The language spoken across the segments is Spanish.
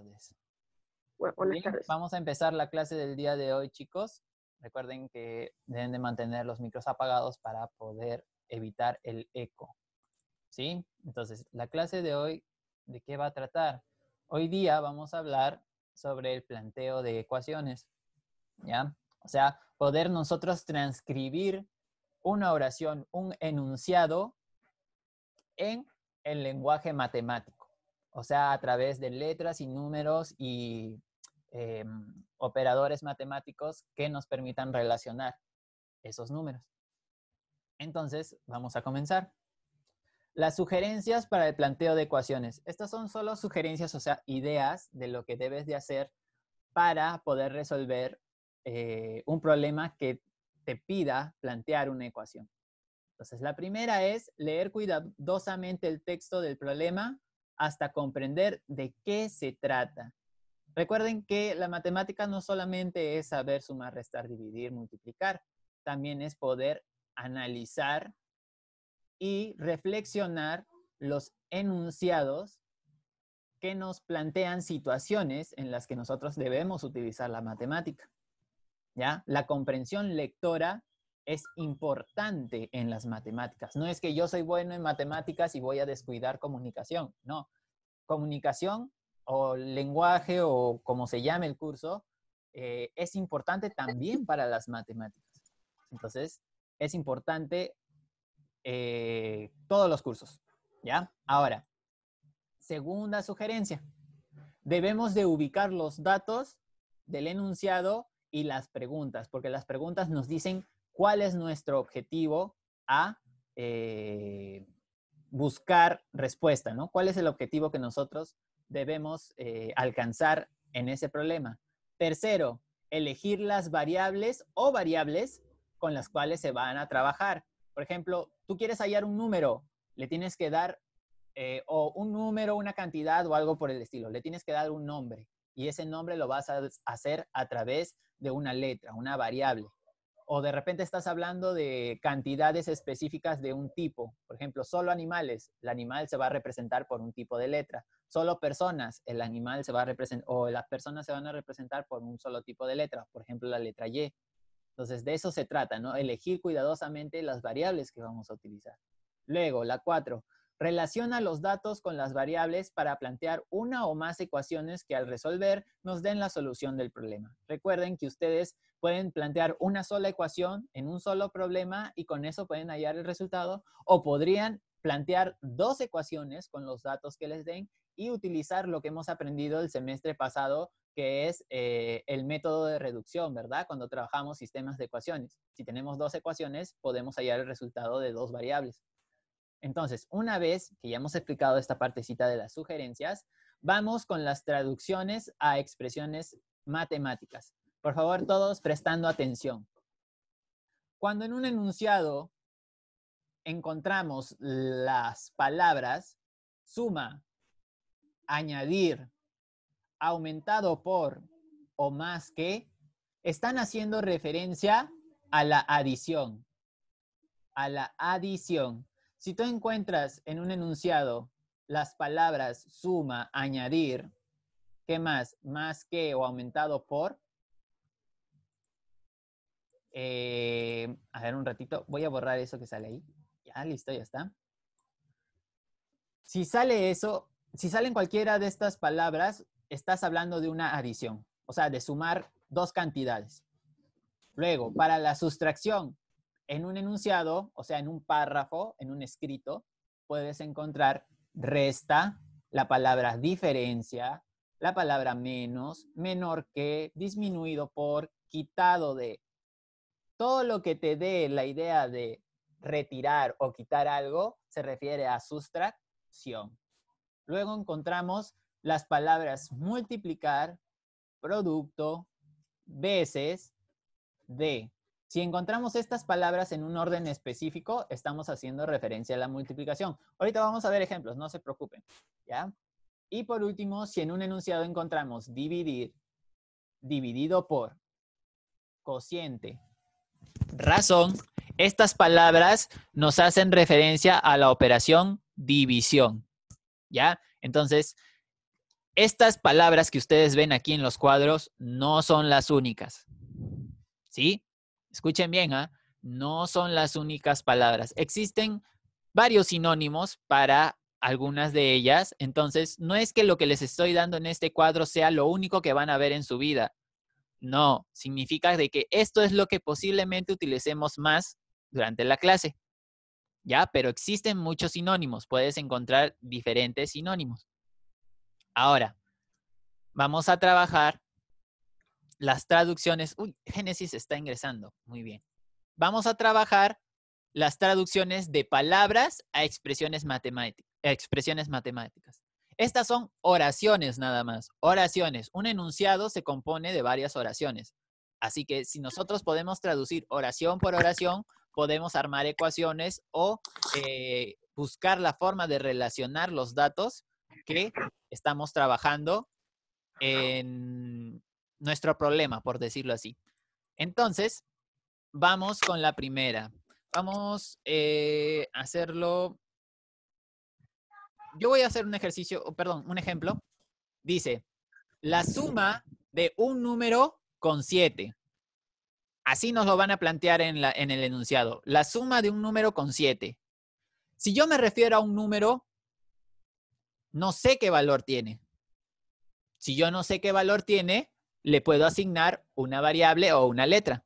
buenas tardes. Vamos a empezar la clase del día de hoy, chicos. Recuerden que deben de mantener los micros apagados para poder evitar el eco. ¿Sí? Entonces, la clase de hoy, ¿de qué va a tratar? Hoy día vamos a hablar sobre el planteo de ecuaciones. ¿Ya? O sea, poder nosotros transcribir una oración, un enunciado en el lenguaje matemático o sea, a través de letras y números y em, operadores matemáticos que nos permitan relacionar esos números. Entonces, vamos a comenzar. Las sugerencias para el planteo de ecuaciones. Estas son solo sugerencias, o sea, ideas de lo que debes de hacer para poder resolver eh, un problema que te pida plantear una ecuación. Entonces, la primera es leer cuidadosamente el texto del problema hasta comprender de qué se trata. Recuerden que la matemática no solamente es saber sumar, restar, dividir, multiplicar, también es poder analizar y reflexionar los enunciados que nos plantean situaciones en las que nosotros debemos utilizar la matemática. ¿Ya? La comprensión lectora es importante en las matemáticas. No es que yo soy bueno en matemáticas y voy a descuidar comunicación, no. Comunicación o lenguaje o como se llame el curso, eh, es importante también para las matemáticas. Entonces, es importante eh, todos los cursos, ¿ya? Ahora, segunda sugerencia, debemos de ubicar los datos del enunciado y las preguntas, porque las preguntas nos dicen cuál es nuestro objetivo a eh, buscar respuesta, ¿no? ¿Cuál es el objetivo que nosotros debemos eh, alcanzar en ese problema? Tercero, elegir las variables o variables con las cuales se van a trabajar. Por ejemplo, tú quieres hallar un número, le tienes que dar eh, o un número, una cantidad o algo por el estilo, le tienes que dar un nombre y ese nombre lo vas a hacer a través de una letra, una variable o de repente estás hablando de cantidades específicas de un tipo. Por ejemplo, solo animales, el animal se va a representar por un tipo de letra. Solo personas, el animal se va a representar, o las personas se van a representar por un solo tipo de letra, por ejemplo, la letra Y. Entonces, de eso se trata, ¿no? Elegir cuidadosamente las variables que vamos a utilizar. Luego, la cuatro. Relaciona los datos con las variables para plantear una o más ecuaciones que al resolver nos den la solución del problema. Recuerden que ustedes pueden plantear una sola ecuación en un solo problema y con eso pueden hallar el resultado, o podrían plantear dos ecuaciones con los datos que les den y utilizar lo que hemos aprendido el semestre pasado, que es eh, el método de reducción, ¿verdad? Cuando trabajamos sistemas de ecuaciones. Si tenemos dos ecuaciones, podemos hallar el resultado de dos variables. Entonces, una vez que ya hemos explicado esta partecita de las sugerencias, vamos con las traducciones a expresiones matemáticas. Por favor, todos prestando atención. Cuando en un enunciado encontramos las palabras suma, añadir, aumentado por o más que, están haciendo referencia a la adición. A la adición. Si tú encuentras en un enunciado las palabras suma, añadir, ¿qué más? Más que o aumentado por, eh, a ver, un ratito. Voy a borrar eso que sale ahí. Ya, listo, ya está. Si sale eso, si salen cualquiera de estas palabras, estás hablando de una adición, o sea, de sumar dos cantidades. Luego, para la sustracción, en un enunciado, o sea, en un párrafo, en un escrito, puedes encontrar resta, la palabra diferencia, la palabra menos, menor que, disminuido por, quitado de todo lo que te dé la idea de retirar o quitar algo se refiere a sustracción. Luego encontramos las palabras multiplicar, producto, veces, de. Si encontramos estas palabras en un orden específico, estamos haciendo referencia a la multiplicación. Ahorita vamos a ver ejemplos, no se preocupen. ¿ya? Y por último, si en un enunciado encontramos dividir, dividido por, cociente, razón, estas palabras nos hacen referencia a la operación división. ¿Ya? Entonces, estas palabras que ustedes ven aquí en los cuadros no son las únicas. ¿Sí? Escuchen bien, ¿ah? No son las únicas palabras. Existen varios sinónimos para algunas de ellas. Entonces, no es que lo que les estoy dando en este cuadro sea lo único que van a ver en su vida. No, significa de que esto es lo que posiblemente utilicemos más durante la clase. ¿Ya? Pero existen muchos sinónimos, puedes encontrar diferentes sinónimos. Ahora, vamos a trabajar las traducciones. Uy, Génesis está ingresando, muy bien. Vamos a trabajar las traducciones de palabras a expresiones, a expresiones matemáticas. Estas son oraciones nada más, oraciones. Un enunciado se compone de varias oraciones. Así que si ah. nosotros podemos traducir oración por oración, podemos armar ecuaciones o eh, buscar la forma de relacionar los datos que estamos trabajando en nuestro problema, por decirlo así. Entonces, vamos con la primera. Vamos eh, a hacerlo yo voy a hacer un ejercicio, perdón, un ejemplo. Dice, la suma de un número con 7. Así nos lo van a plantear en, el enunciado. La suma de un número con 7. Si yo me refiero a un número, no sé qué valor tiene. Si yo no sé qué valor tiene, le puedo asignar una variable o una letra.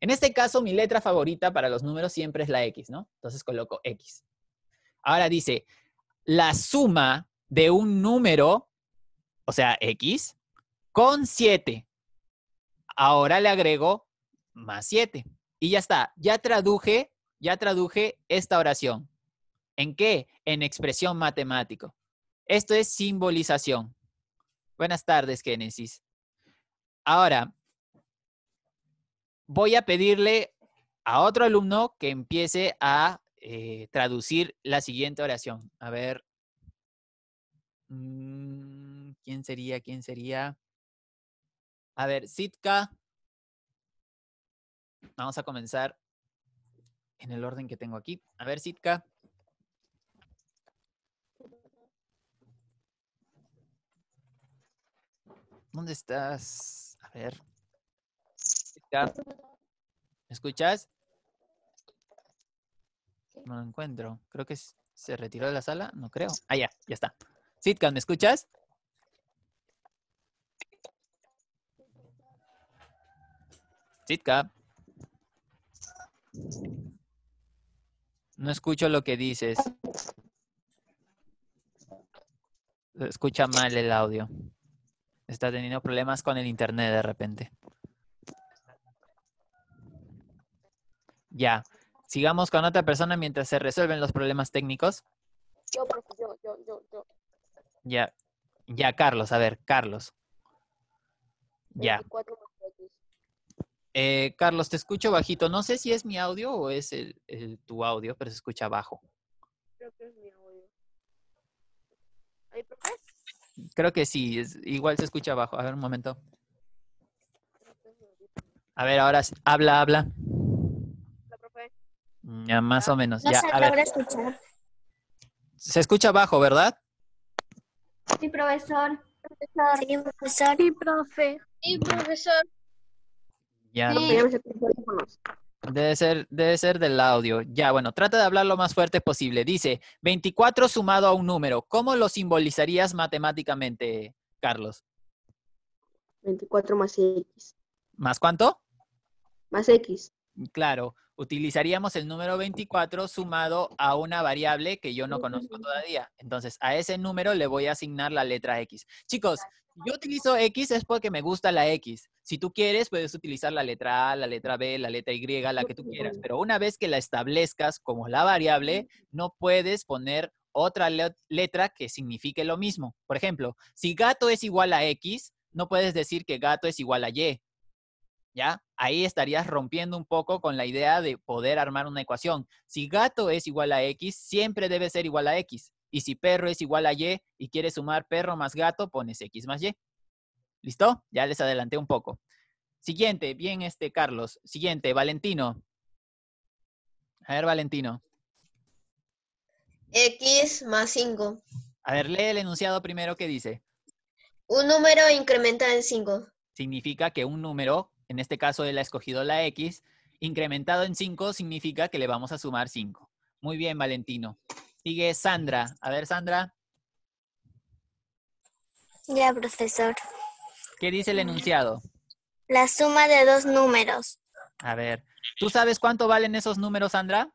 En este caso, mi letra favorita para los números siempre es la X, ¿no? Entonces coloco X. Ahora dice, la suma de un número, o sea, X, con 7. Ahora le agrego más 7. Y ya está, ya traduje, ya traduje esta oración. ¿En qué? En expresión matemática. Esto es simbolización. Buenas tardes, Génesis. Ahora, voy a pedirle a otro alumno que empiece a eh, traducir la siguiente oración. A ver. Mm, ¿Quién sería? ¿Quién sería? A ver, Sitka. Vamos a comenzar en el orden que tengo aquí. A ver, Sitka. ¿Dónde estás? A ver. Sitka. ¿Me escuchas? No lo encuentro. Creo que se retiró de la sala. No creo. Ah, ya, ya está. Sitka, ¿me escuchas? Sitka, No escucho lo que dices. Escucha mal el audio. Está teniendo problemas con el internet de repente. Ya. Sigamos con otra persona mientras se resuelven los problemas técnicos. Yo, yo, yo, yo, yo. Ya, ya, Carlos, a ver, Carlos. Ya. Eh, Carlos, te escucho bajito. No sé si es mi audio o es tu audio, pero se escucha bajo. Creo que es mi audio. profe? Creo que sí, igual se escucha bajo. A ver, un momento. A ver, ahora habla, habla. Mm, ya, más ah, o menos. ya, se escucha bajo, ¿verdad? Sí, profesor. Sí, profesor. Sí, profe. Sí, profesor. Debe ser, debe ser del audio. Ya, bueno, trata de hablar lo más fuerte posible. Dice, 24 sumado a un número. ¿Cómo lo simbolizarías matemáticamente, Carlos? 24 más X. ¿Más cuánto? Más X. Claro utilizaríamos el número 24 sumado a una variable que yo no conozco todavía. Entonces, a ese número le voy a asignar la letra X. Chicos, yo utilizo X es porque me gusta la X. Si tú quieres, puedes utilizar la letra A, la letra B, la letra Y, la que tú quieras. Pero una vez que la establezcas como la variable, no puedes poner otra letra que signifique lo mismo. Por ejemplo, si gato es igual a X, no puedes decir que gato es igual a Y, ¿ya? Ahí estarías rompiendo un poco con la idea de poder armar una ecuación. Si gato es igual a X, siempre debe ser igual a X. Y si perro es igual a Y y quieres sumar perro más gato, pones X más Y. ¿Listo? Ya les adelanté un poco. Siguiente, bien este Carlos. Siguiente, Valentino. A ver, Valentino. X más 5. A ver, lee el enunciado primero ¿qué dice. Un número incrementa en 5. Significa que un número en este caso él ha escogido la X, incrementado en 5 significa que le vamos a sumar 5. Muy bien, Valentino. Sigue Sandra. A ver, Sandra. Ya, profesor. ¿Qué dice el enunciado? La suma de dos números. A ver, ¿tú sabes cuánto valen esos números, Sandra?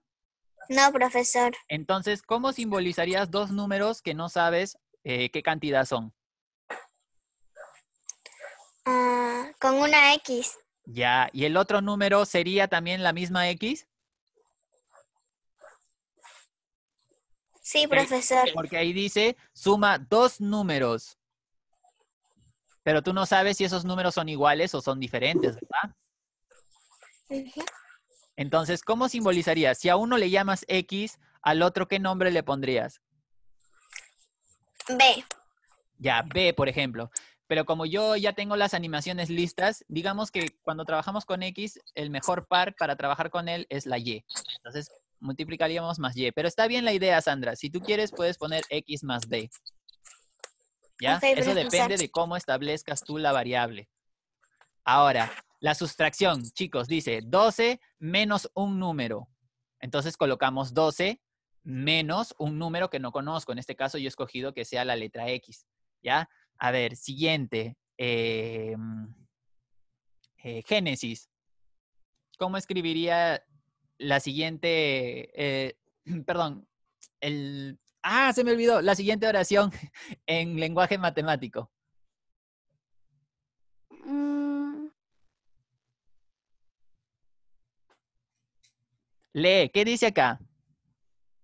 No, profesor. Entonces, ¿cómo simbolizarías dos números que no sabes eh, qué cantidad son? Ah, con una X. Ya, ¿y el otro número sería también la misma X? Sí, profesor. Porque ahí dice suma dos números. Pero tú no sabes si esos números son iguales o son diferentes, ¿verdad? Entonces, ¿cómo simbolizarías? Si a uno le llamas X, al otro, ¿qué nombre le pondrías? B. Ya, B, por ejemplo pero como yo ya tengo las animaciones listas, digamos que cuando trabajamos con X, el mejor par para trabajar con él es la Y. Entonces, multiplicaríamos más Y. Pero está bien la idea, Sandra. Si tú quieres, puedes poner X más B. ¿Ya? Eso depende de cómo establezcas tú la variable. Ahora, la sustracción, chicos, dice 12 menos un número. Entonces colocamos 12 menos un número que no conozco. En este caso yo he escogido que sea la letra X. ¿Ya? A ver, siguiente. Em, eh, Génesis. ¿Cómo escribiría la siguiente, eh, perdón, el, ah, se me olvidó, la siguiente oración en lenguaje matemático? Mm. Lee, ¿qué dice acá?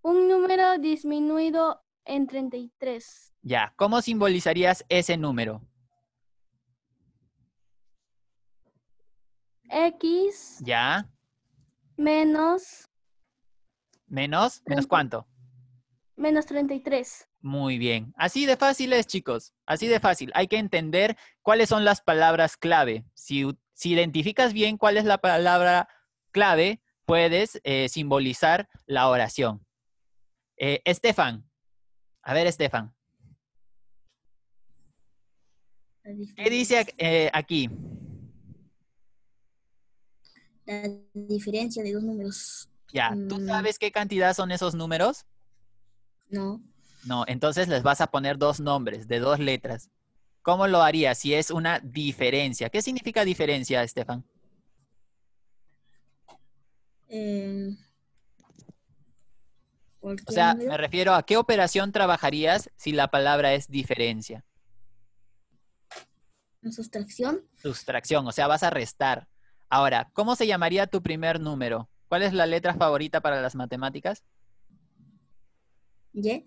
Un número disminuido en 33. Ya, ¿cómo simbolizarías ese número? X. Ya. Menos. ¿Menos? ¿Menos cuánto? Menos 33. Muy bien. Así de fácil es, chicos. Así de fácil. Hay que entender cuáles son las palabras clave. Si, identificas bien cuál es la palabra clave, puedes eh, simbolizar la oración. Eh, Estefan, a ver, Estefan. ¿Qué dice eh, aquí? La diferencia de dos números. Ya, ¿tú mm. sabes qué cantidad son esos números? No. No, entonces les vas a poner dos nombres de dos letras. ¿Cómo lo harías si es una diferencia? ¿Qué significa diferencia, Estefan? Eh, o sea, me refiero a qué operación trabajarías si la palabra es diferencia. Sustracción. Sustracción, o sea, vas a restar. Ahora, ¿cómo se llamaría tu primer número? ¿Cuál es la letra favorita para las matemáticas? Y.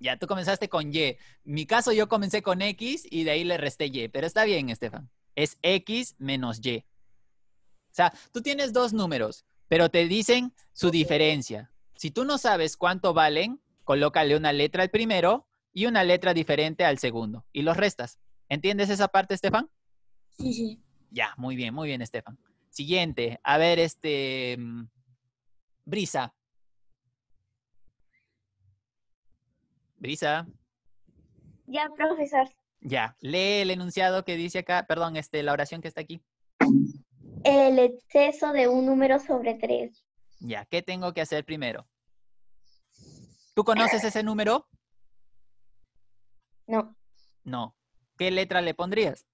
Ya, tú comenzaste con Y. En mi caso, yo comencé con X y de ahí le resté Y. Pero está bien, Estefan. Es X menos Y. O sea, tú tienes dos números, pero te dicen su diferencia. Si tú no sabes cuánto valen, colócale una letra al primero y una letra diferente al segundo y los restas. ¿Entiendes esa parte, Estefan? Sí, sí. Ya, muy bien, muy bien, Estefan. Siguiente, a ver, este, mm, Brisa. Brisa. Ya, profesor. Ya, lee el enunciado que dice acá, perdón, este, la oración que está aquí. El exceso de un número sobre tres. Ya, ¿qué tengo que hacer primero? ¿Tú conoces ese número? No. No. ¿Qué letra le pondrías?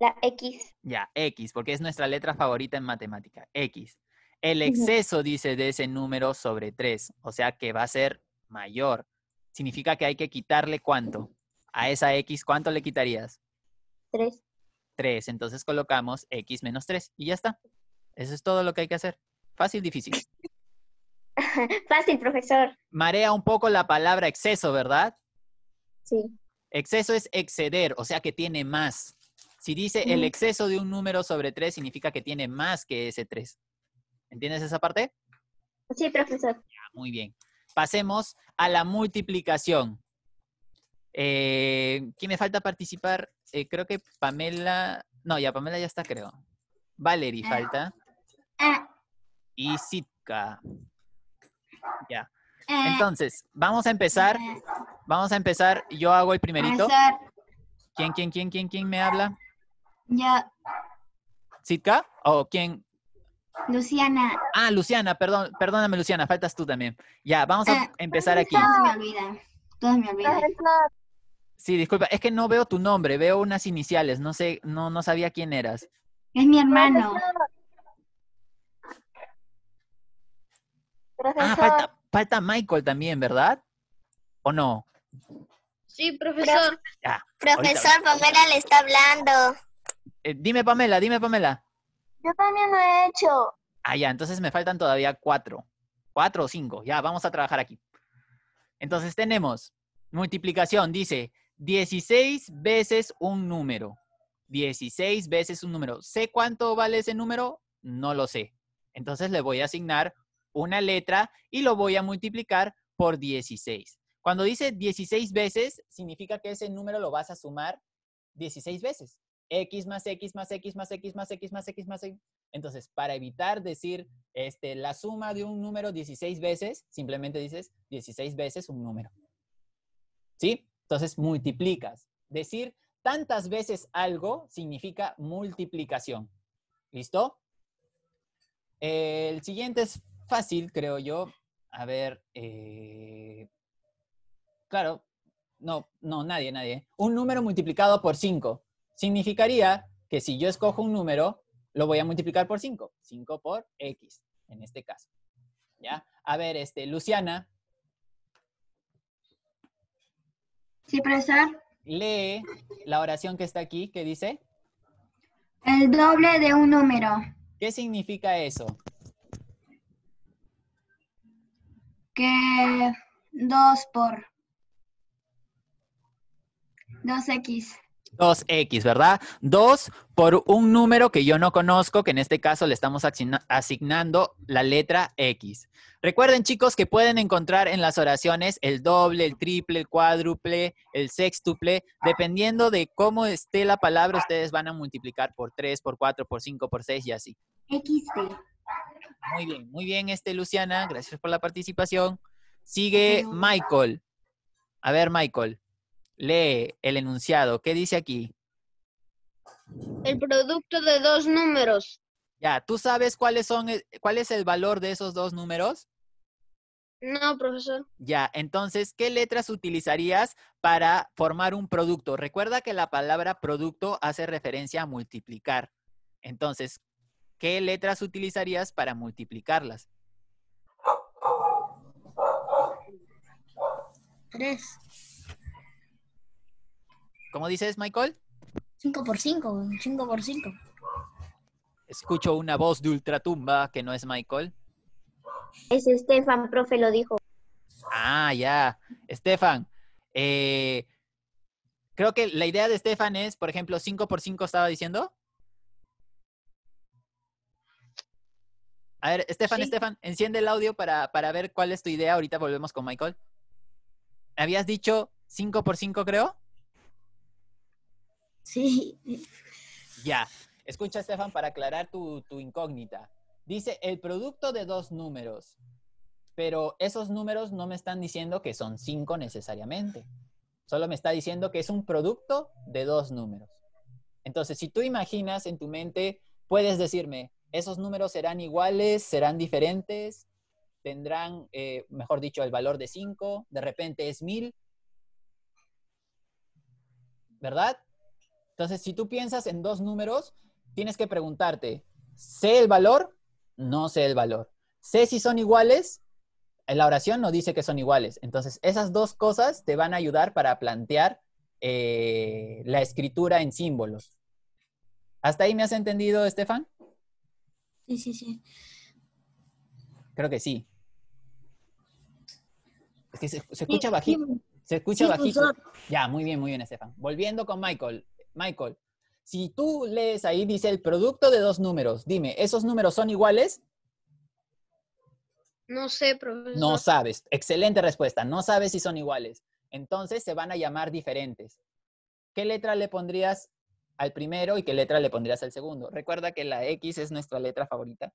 La X. Ya, X, porque es nuestra letra favorita en matemática, X. El exceso, dice, de ese número sobre 3, o sea que va a ser mayor. Significa que hay que quitarle cuánto. A esa X, ¿cuánto le quitarías? 3. 3, entonces colocamos X menos 3 y ya está. Eso es todo lo que hay que hacer. Fácil, difícil. Fácil, profesor. Marea un poco la palabra exceso, ¿verdad? Sí. Exceso es exceder, o sea que tiene más. Si dice el exceso de un número sobre 3, significa que tiene más que ese 3. ¿Entiendes esa parte? Sí, profesor. muy bien. Pasemos a la multiplicación. Eh, ¿Quién me falta participar? Eh, creo que Pamela... No, ya Pamela ya está, creo. Valerie ah. falta. Ah. Y Sitka. Ya. Eh, Entonces, vamos a empezar. Eh, vamos a empezar. Yo hago el primerito. ¿Quién, quién, quién, quién, quién me habla? Ya. ¿Sitka? ¿O quién? Luciana. Ah, Luciana, perdón, perdóname, Luciana, faltas tú también. Ya, vamos a eh, empezar aquí. Sí, disculpa, es que no veo tu nombre, veo unas iniciales, no sé, no, no sabía quién eras. Es mi hermano. Ah, falta, Michael también, ¿verdad? ¿O no? Sí, profesor. profesor, Pamela le está hablando. Eh, dime, Pamela, dime, Pamela. Yo también lo he hecho. Ah, ya, entonces me faltan todavía cuatro. Cuatro o cinco. Ya, vamos a trabajar aquí. Entonces tenemos multiplicación, dice 16 veces un número. 16 veces un número. ¿Sé cuánto vale ese número? No lo sé. Entonces le voy a asignar una letra y lo voy a multiplicar por 16. Cuando dice 16 veces, significa que ese número lo vas a sumar 16 veces. X más X más X más X más X más X más X. Entonces, para evitar decir este, la suma de un número 16 veces, simplemente dices 16 veces un número. ¿Sí? Entonces, multiplicas. Decir tantas veces algo significa multiplicación. ¿Listo? El siguiente es fácil, creo yo. A ver, eh, claro, no, no, nadie, nadie. Un número multiplicado por 5 significaría que si yo escojo un número, lo voy a multiplicar por 5. 5 por X, en este caso. ¿Ya? A ver, este, Luciana. Sí, profesor. Lee la oración que está aquí, que dice. El doble de un número. ¿Qué significa eso? que 2 por 2x. 2x, ¿verdad? 2 por un número que yo no conozco, que en este caso le estamos asignando la letra x. Recuerden, chicos, que pueden encontrar en las oraciones el doble, el triple, el cuádruple, el sextuple. Dependiendo de cómo esté la palabra, ustedes van a multiplicar por 3, por 4, por 5, por 6 y así. Muy bien, muy bien, este Luciana, gracias por la participación. Sigue Michael. A ver, Michael, lee el enunciado. ¿Qué dice aquí? El producto de dos números. Ya, ¿tú sabes cuáles son, e, cuál es el valor de esos dos números? No, profesor. Ya, entonces, ¿qué letras utilizarías para formar un producto? Recuerda que la palabra producto hace referencia a multiplicar. Entonces, ¿qué letras utilizarías para multiplicarlas? Tres. ¿Cómo dices, Michael? Cinco por cinco, cinco por cinco. Escucho una voz de ultratumba que no es Michael. Es Estefan, profe, lo dijo. Ah, ya. Estefan, eh, creo que la idea de Estefan es, por ejemplo, cinco por cinco estaba diciendo. A ver, Estefan, Estefan, enciende el audio para, ver cuál es tu idea. Ahorita volvemos con Michael. Habías dicho 5 por 5 creo. Sí. Ya. Escucha, Estefan, para aclarar tu, tu incógnita. Dice el producto de dos números, pero esos números no me están diciendo que son 5 necesariamente. Solo me está diciendo que es un producto de dos números. Entonces, si tú imaginas en tu mente, puedes decirme, ¿Esos números serán iguales? ¿Serán diferentes? ¿Tendrán, eh, mejor dicho, el valor de 5? ¿De repente es 1000? ¿Verdad? Entonces, si tú piensas en dos números, tienes que preguntarte, ¿sé el valor? No sé el valor. ¿Sé si son iguales? En eh, la oración no dice que son iguales. Entonces, esas dos cosas te van a ayudar para plantear eh, la escritura en símbolos. ¿Hasta ahí me has entendido, Estefan? Sí, sí, sí. Creo que sí. se, escucha bajito. Se escucha bajito. Ya, muy bien, muy bien, Estefan. Volviendo con Michael. Michael, si tú lees ahí, dice el producto de dos números. Dime, ¿esos números son iguales? No sé, profesor. No sabes. Excelente respuesta. No sabes si son iguales. Entonces se van a llamar diferentes. ¿Qué letra le pondrías al primero y qué letra le pondrías al segundo. Recuerda que la X es nuestra letra favorita.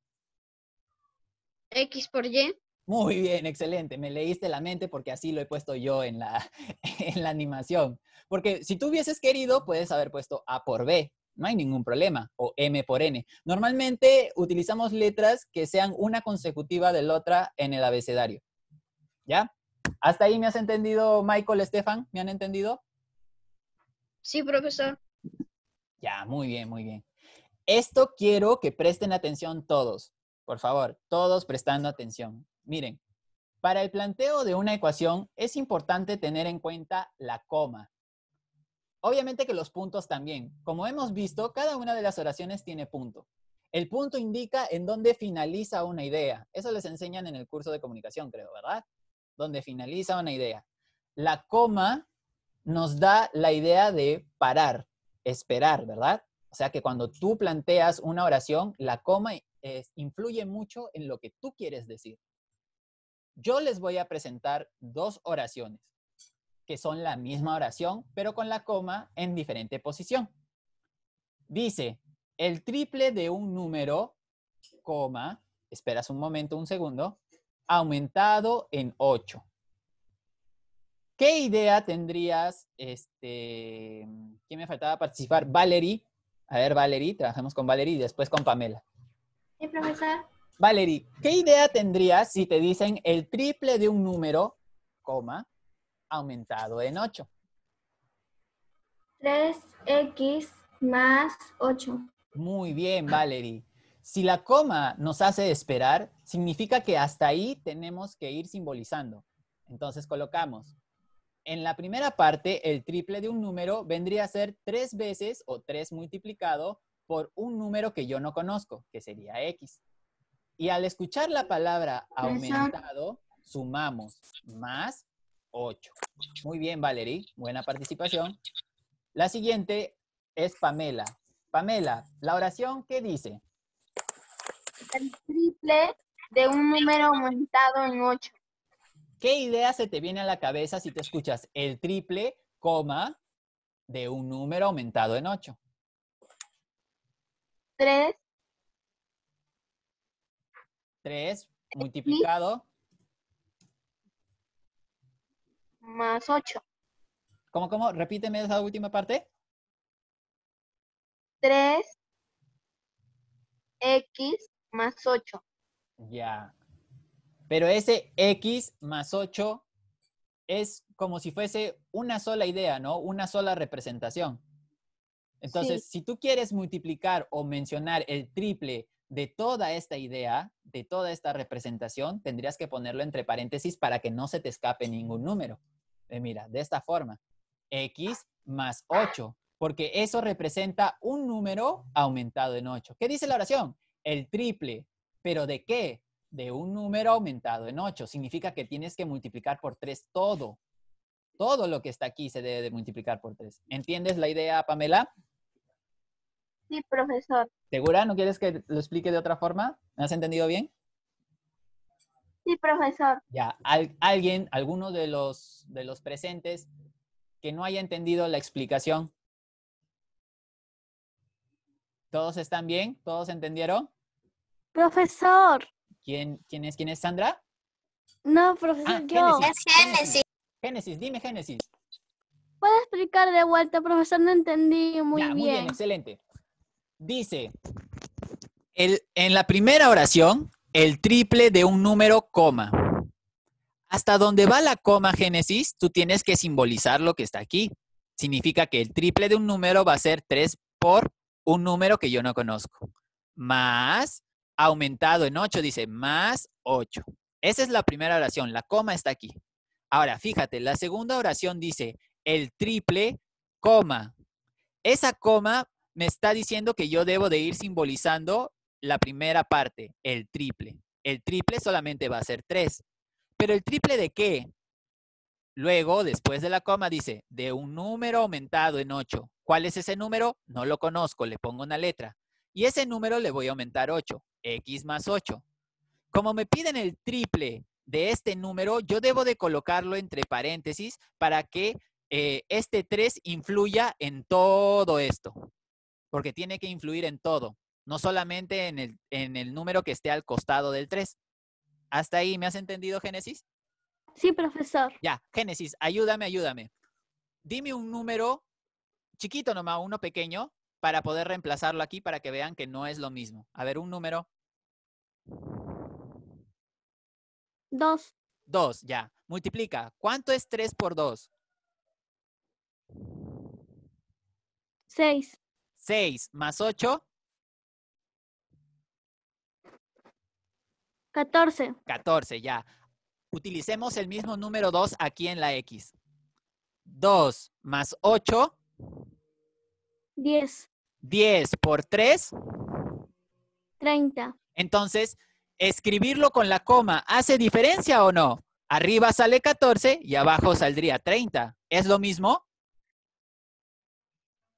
X por Y. Muy bien, excelente. Me leíste la mente porque así lo he puesto yo en la, en la animación. Porque si tú hubieses querido, puedes haber puesto A por B. No hay ningún problema. O M por N. Normalmente utilizamos letras que sean una consecutiva de la otra en el abecedario. ¿Ya? ¿Hasta ahí me has entendido, Michael, Estefan? ¿Me han entendido? Sí, profesor. Ya, muy bien, muy bien. Esto quiero que presten atención todos, por favor, todos prestando atención. Miren, para el planteo de una ecuación es importante tener en cuenta la coma. Obviamente que los puntos también. Como hemos visto, cada una de las oraciones tiene punto. El punto indica en dónde finaliza una idea. Eso les enseñan en el curso de comunicación, creo, ¿verdad? Donde finaliza una idea. La coma nos da la idea de parar esperar, ¿verdad? O sea que cuando tú planteas una oración, la coma influye mucho en lo que tú quieres decir. Yo les voy a presentar dos oraciones que son la misma oración, pero con la coma en diferente posición. Dice, el triple de un número, coma, esperas un momento, un segundo, aumentado en 8. ¿Qué idea tendrías? Este, ¿Quién me faltaba participar? Valerie. A ver, Valerie, trabajemos con Valerie y después con Pamela. Sí, profesor. Valerie, ¿qué idea tendrías si te dicen el triple de un número, coma, aumentado en 8? 3x más 8. Muy bien, Valerie. Si la coma nos hace esperar, significa que hasta ahí tenemos que ir simbolizando. Entonces colocamos en la primera parte, el triple de un número vendría a ser tres veces o tres multiplicado por un número que yo no conozco, que sería X. Y al escuchar la palabra aumentado, sumamos más 8. Muy bien, Valerie. Buena participación. La siguiente es Pamela. Pamela, la oración, ¿qué dice? El triple de un número aumentado en ocho. ¿Qué idea se te viene a la cabeza si te escuchas el triple coma de un número aumentado en 8? 3. 3 multiplicado. Más 8. ¿Cómo, cómo? Repíteme esa última parte. 3x más 8. Ya, pero ese X más 8 es como si fuese una sola idea, ¿no? Una sola representación. Entonces, si tú quieres multiplicar o mencionar el triple de toda esta idea, de toda esta representación, tendrías que ponerlo entre paréntesis para que no se te escape ningún número. Eh, mira, de esta forma, x más 8, porque eso representa un número aumentado en 8. ¿Qué dice la oración? El triple, pero ¿de qué? de un número aumentado en 8. Significa que tienes que multiplicar por 3 todo. Todo lo que está aquí se debe de multiplicar por 3. ¿Entiendes la idea, Pamela? Sí, profesor. ¿Segura? ¿No quieres que lo explique de otra forma? ¿Me has entendido bien? Sí, profesor. Ya, alguien, alguno de los, de los presentes que no haya entendido la explicación. ¿Todos están bien? ¿Todos entendieron? Profesor. ¿Quién, es? ¿Quién es Sandra? No, profesor, ah, Génesis. Génesis. Génesis, dime Génesis. Puedo explicar de vuelta, profesor? No entendí muy bien. Muy bien, excelente. Dice, el, en la primera oración, el triple de un número coma. Hasta donde va la coma Génesis, tú tienes que simbolizar lo que está aquí. Significa que el triple de un número va a ser 3 por un número que yo no conozco. Más aumentado en 8, dice más 8. Esa es la primera oración, la coma está aquí. Ahora, fíjate, la segunda oración dice el triple coma. Esa coma me está diciendo que yo debo de ir simbolizando la primera parte, el triple. El triple solamente va a ser 3. Pero el triple de qué? Luego, después de la coma, dice, de un número aumentado en 8. ¿Cuál es ese número? No lo conozco, le pongo una letra. Y ese número le voy a aumentar 8, x más 8. Como me piden el triple de este número, yo debo de colocarlo entre paréntesis para que eh, este 3 influya en todo esto. Porque tiene que influir en todo, no solamente en el, en el número que esté al costado del 3. ¿Hasta ahí me has entendido, Génesis? Sí, profesor. Ya, Génesis, ayúdame, ayúdame. Dime un número chiquito nomás, uno pequeño, para poder reemplazarlo aquí para que vean que no es lo mismo. A ver, un número. Dos. Dos, ya. Multiplica. ¿Cuánto es tres por dos? Seis. Seis más ocho. Catorce. Catorce, ya. Utilicemos el mismo número dos aquí en la X. Dos más ocho. Diez. 10 por 3. 30. Entonces, escribirlo con la coma, ¿hace diferencia o no? Arriba sale 14 y abajo saldría 30. ¿Es lo mismo?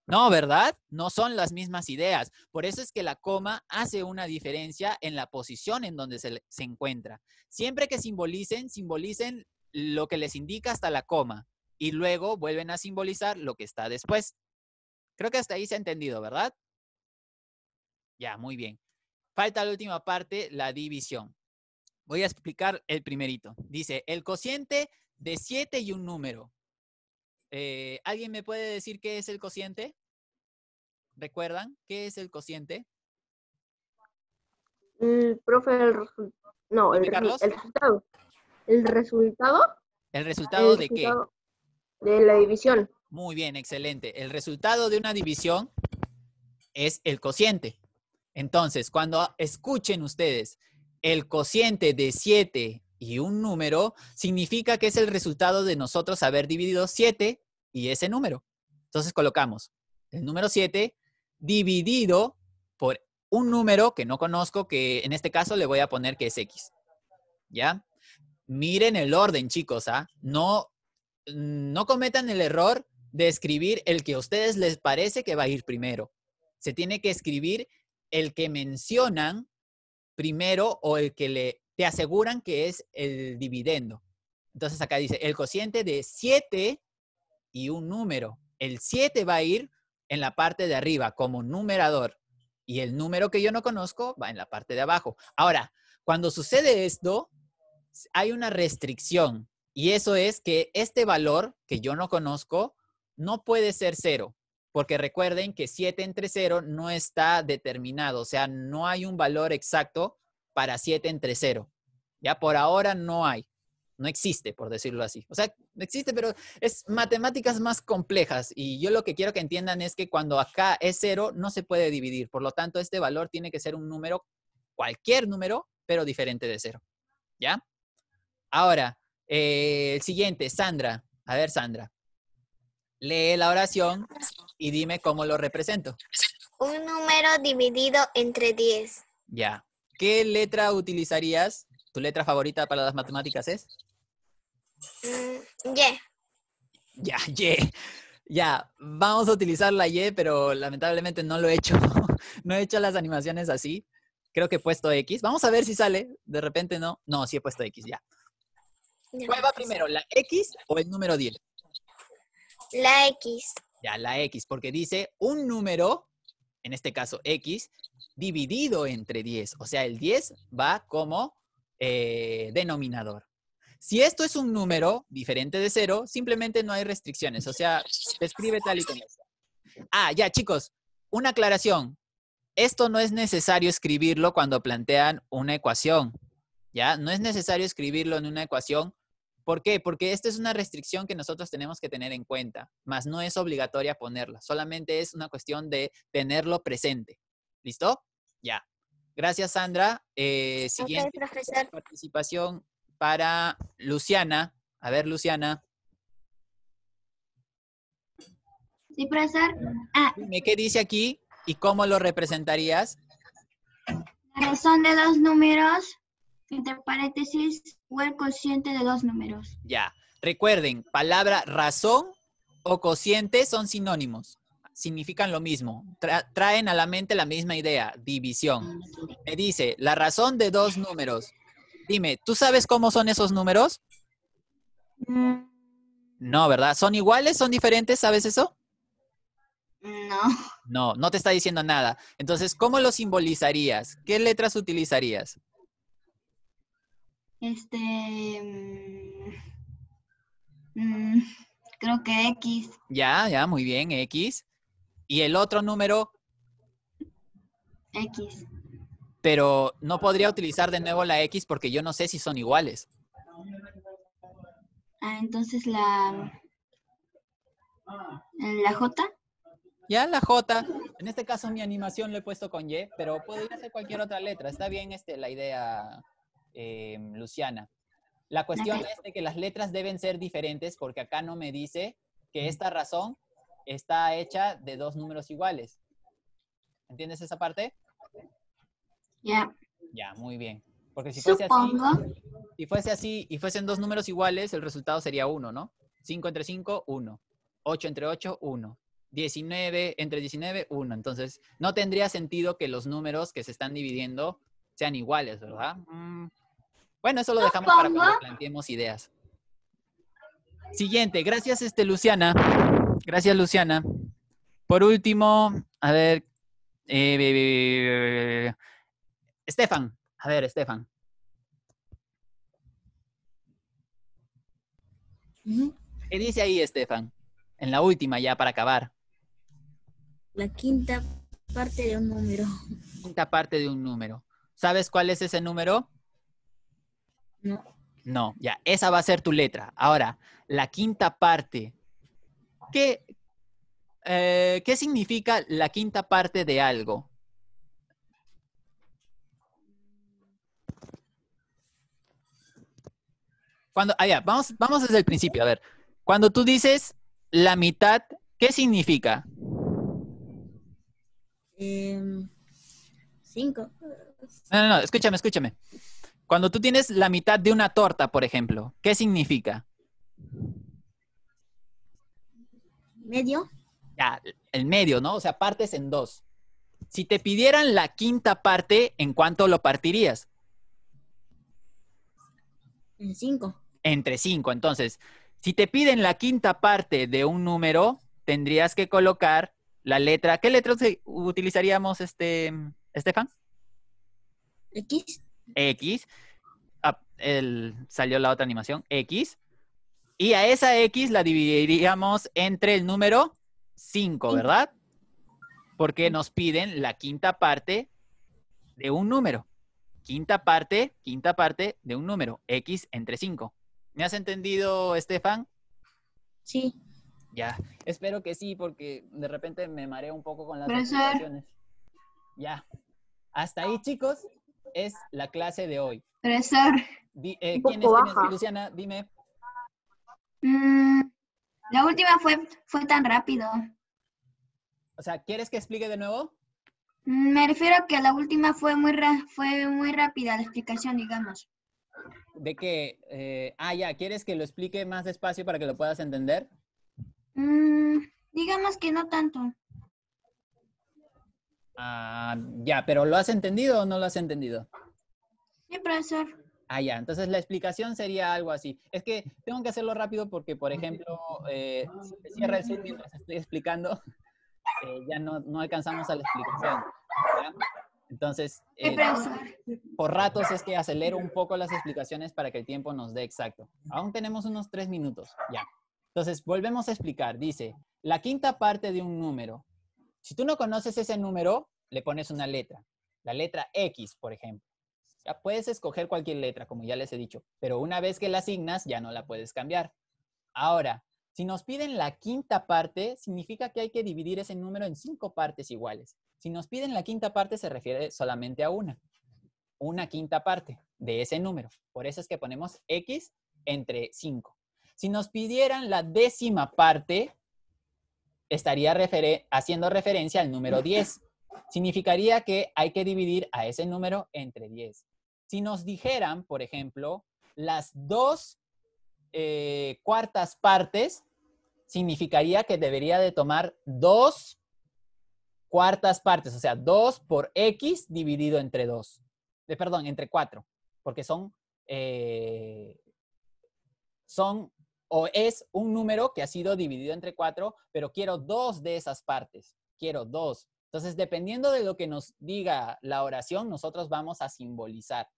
No, ¿verdad? No son las mismas ideas. Por eso es que la coma hace una diferencia en la posición en donde se, se encuentra. Siempre que simbolicen, simbolicen lo que les indica hasta la coma y luego vuelven a simbolizar lo que está después. Creo que hasta ahí se ha entendido, ¿verdad? Ya, muy bien. Falta la última parte, la división. Voy a explicar el primerito. Dice, el cociente de 7 y un número. Eh, ¿Alguien me puede decir qué es el cociente? ¿Recuerdan? ¿Qué es el cociente? El profe, el no, el, resultado. ¿El resultado? ¿El resultado, de qué? De la división. Muy bien, excelente. El resultado de una división es el cociente. Entonces, cuando escuchen ustedes el cociente de 7 y un número, significa que es el resultado de nosotros haber dividido 7 y ese número. Entonces colocamos el número 7 dividido por un número que no conozco, que en este caso le voy a poner que es X. ¿Ya? Miren el orden, chicos, ¿ah? No, no cometan el error de escribir el que a ustedes les parece que va a ir primero. Se tiene que escribir el que mencionan primero o el que le, te aseguran que es el dividendo. Entonces acá dice, el cociente de 7 y un número. El 7 va a ir en la parte de arriba como numerador y el número que yo no conozco va en la parte de abajo. Ahora, cuando sucede esto, hay una restricción y eso es que este valor que yo no conozco no puede ser cero, porque recuerden que 7 entre 0 no está determinado, o sea, no hay un valor exacto para 7 entre 0. Ya por ahora no hay, no existe, por decirlo así. O sea, existe, pero es matemáticas más complejas y yo lo que quiero que entiendan es que cuando acá es cero, no se puede dividir, por lo tanto este valor tiene que ser un número, cualquier número, pero diferente de cero. ¿Ya? Ahora, eh, el siguiente, Sandra. A ver, Sandra. Lee la oración y dime cómo lo represento. Un número dividido entre 10. Ya. ¿Qué letra utilizarías? ¿Tu letra favorita para las matemáticas es? Mm, y. Ya, Y. Ya, vamos a utilizar la Y, pero lamentablemente no lo he hecho. no he hecho las animaciones así. Creo que he puesto X. Vamos a ver si sale. De repente no. No, sí he puesto X, ya. ¿Cuál va primero, la X o el número 10? La X. Ya, la X, porque dice un número, en este caso X, dividido entre 10. O sea, el 10 va como eh, denominador. Si esto es un número diferente de cero, simplemente no hay restricciones. O sea, se escribe tal y como está. Ah, ya, chicos, una aclaración. Esto no es necesario escribirlo cuando plantean una ecuación. ¿Ya? No es necesario escribirlo en una ecuación ¿Por qué? Porque esta es una restricción que nosotros tenemos que tener en cuenta, más no es obligatoria ponerla, solamente es una cuestión de tenerlo presente. ¿Listo? Ya. Gracias, Sandra. Eh, siguiente participación para Luciana. A ver, Luciana. Sí, profesor. Ah. Dime, ¿qué dice aquí y cómo lo representarías? La razón de dos números entre paréntesis, o el cociente de dos números. Ya. Recuerden, palabra razón o cociente son sinónimos. Significan lo mismo. traen a la mente la misma idea, división. Ah, Me dice, la razón de dos números. Dime, ¿tú sabes cómo son esos números? Mm. No, ¿verdad? ¿Son iguales? ¿Son diferentes? ¿Sabes eso? No. No, no te está diciendo nada. Entonces, ¿cómo lo simbolizarías? ¿Qué letras utilizarías? Este. Mm, mm, creo que X. Ya, ya, muy bien, X. ¿Y el otro número? X. Pero no podría utilizar de nuevo la X porque yo no sé si son iguales. Ah, entonces la. ¿La J? Ya, la J. En este caso mi animación lo he puesto con Y, pero podría ser cualquier otra letra. Está bien este, la idea, eh, Luciana. La cuestión es de que las letras deben ser diferentes porque acá no me dice que esta razón está hecha de dos números iguales. ¿Entiendes esa parte? Ya. Ya, muy bien. Porque si fuese así, si fuese así y fuesen dos números iguales, el resultado sería 1, ¿no? 5 entre 5, 1. 8 entre 8, 1. 19 entre 19, 1. Entonces, no tendría sentido que los números que se están dividiendo sean iguales, ¿verdad? Mm. Bueno, eso lo dejamos para cuando planteemos ideas. Siguiente, gracias este Luciana. Gracias Luciana. Por último, a ver, eh, Estefan, a ver, Estefan. ¿Qué dice ahí, Estefan? En la última ya para acabar. La quinta parte de un número. Quinta parte de un número. ¿Sabes cuál es ese número? No. ya, esa va a ser tu letra. Ahora, la quinta parte. ¿Qué, eh, ¿qué significa la quinta parte de algo? Cuando, ah, vamos, vamos desde el principio, a ver. Cuando tú dices la mitad, ¿qué significa? Em, cinco. No, no, no, escúchame, escúchame. Cuando tú tienes la mitad de una torta, por ejemplo, ¿qué significa? Medio. Ya, el medio, ¿no? O sea, partes en dos. Si te pidieran la quinta parte, ¿en cuánto lo partirías? En cinco. Entre cinco. Entonces, si te piden la quinta parte de un número, tendrías que colocar la letra. ¿Qué letra utilizaríamos, este, Estefan? X. X, ah, salió la otra animación, X, y a esa X la dividiríamos entre el número 5, ¿verdad? Porque nos piden la quinta parte de un número. Quinta parte, quinta parte de un número, X entre 5. ¿Me has entendido, Estefan? Sí. Ya, espero que sí, porque de repente me mareo un poco con las explicaciones. Ya. Hasta ahí, chicos es la clase de hoy? Profesor. Eh, ¿quién, es, Luciana? Dime. Mm, la última fue, fue tan rápido. O sea, ¿quieres que explique de nuevo? Mm, me refiero a que la última fue muy, fue muy rápida la explicación, digamos. De qué? Eh, ah, ya, ¿quieres que lo explique más despacio para que lo puedas entender? Mm, digamos que no tanto. Ah, ya, pero ¿lo has entendido o no lo has entendido? Sí, profesor. Ah, ya, entonces la explicación sería algo así. Es que tengo que hacerlo rápido porque, por ejemplo, eh, si se cierra el estoy explicando, eh, ya no, no, alcanzamos a la explicación. Entonces, eh, por ratos es que acelero un poco las explicaciones para que el tiempo nos dé exacto. Aún tenemos unos tres minutos, ya. Entonces, volvemos a explicar. Dice, la quinta parte de un número si tú no conoces ese número, le pones una letra. La letra X, por ejemplo. Ya puedes escoger cualquier letra, como ya les he dicho, pero una vez que la asignas, ya no la puedes cambiar. Ahora, si nos piden la quinta parte, significa que hay que dividir ese número en cinco partes iguales. Si nos piden la quinta parte, se refiere solamente a una. Una quinta parte de ese número. Por eso es que ponemos X entre 5. Si nos pidieran la décima parte, estaría haciendo referencia al número 10. Significaría que hay que dividir a ese número entre 10. Si nos dijeran, por ejemplo, las dos eh, cuartas partes, significaría que debería de tomar dos cuartas partes, o sea, 2 por x dividido entre 2. de eh, perdón, entre 4, porque son, eh, son o es un número que ha sido dividido entre cuatro, pero quiero dos de esas partes. Quiero dos. Entonces, dependiendo de lo que nos diga la oración, nosotros vamos a simbolizar.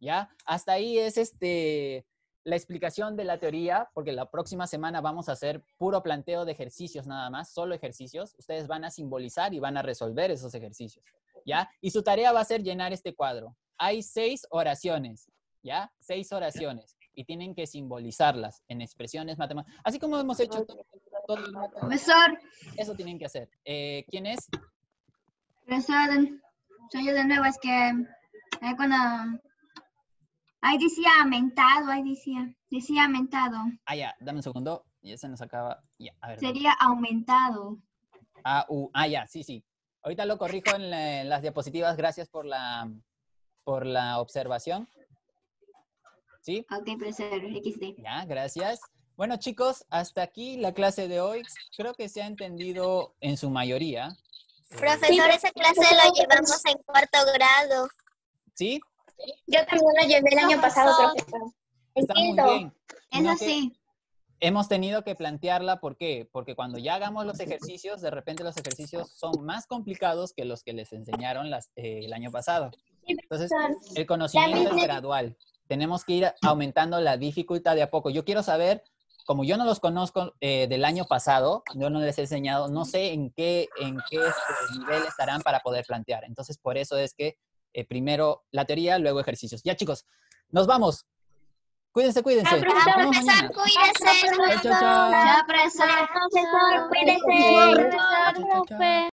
¿Ya? Hasta ahí es este la explicación de la teoría, porque la próxima semana vamos a hacer puro planteo de ejercicios nada más, solo ejercicios. Ustedes van a simbolizar y van a resolver esos ejercicios, ¿ya? Y su tarea va a ser llenar este cuadro. Hay seis oraciones, ¿ya? Seis oraciones y tienen que simbolizarlas en expresiones matemáticas. Así como hemos hecho todo, el Profesor. Eso tienen que hacer. Eh, ¿Quién es? Profesor, soy yo de nuevo. Es que eh, cuando... Ahí decía aumentado, ahí decía, decía aumentado. Ah, ya, dame un segundo. Ya se nos acaba. Sería aumentado. Ah, ah, ya, sí, sí. Ahorita lo corrijo en, en las diapositivas. Gracias por la, por la observación. ¿Sí? profesor XD. Ya, gracias. Bueno, chicos, hasta aquí la clase de hoy. Creo que se ha entendido en su mayoría. Profesor, esa clase la llevamos en cuarto grado. ¿Sí? Yo también la llevé el año pasado, profesor. Está muy bien. Eso sí. Hemos tenido que plantearla, ¿por qué? Porque cuando ya hagamos los ejercicios, de repente los ejercicios son más complicados que los que les enseñaron las, eh, el año pasado. Entonces, el conocimiento es gradual tenemos que ir aumentando la dificultad de a poco. Yo quiero saber, como yo no los conozco eh, del año pasado, yo no les he enseñado, no sé en qué, en qué eh, nivel estarán para poder plantear. Entonces, por eso es que eh, primero la teoría, luego ejercicios. Ya, chicos, nos vamos. Cuídense, cuídense. Ya, cuídense. Ya, cuídense.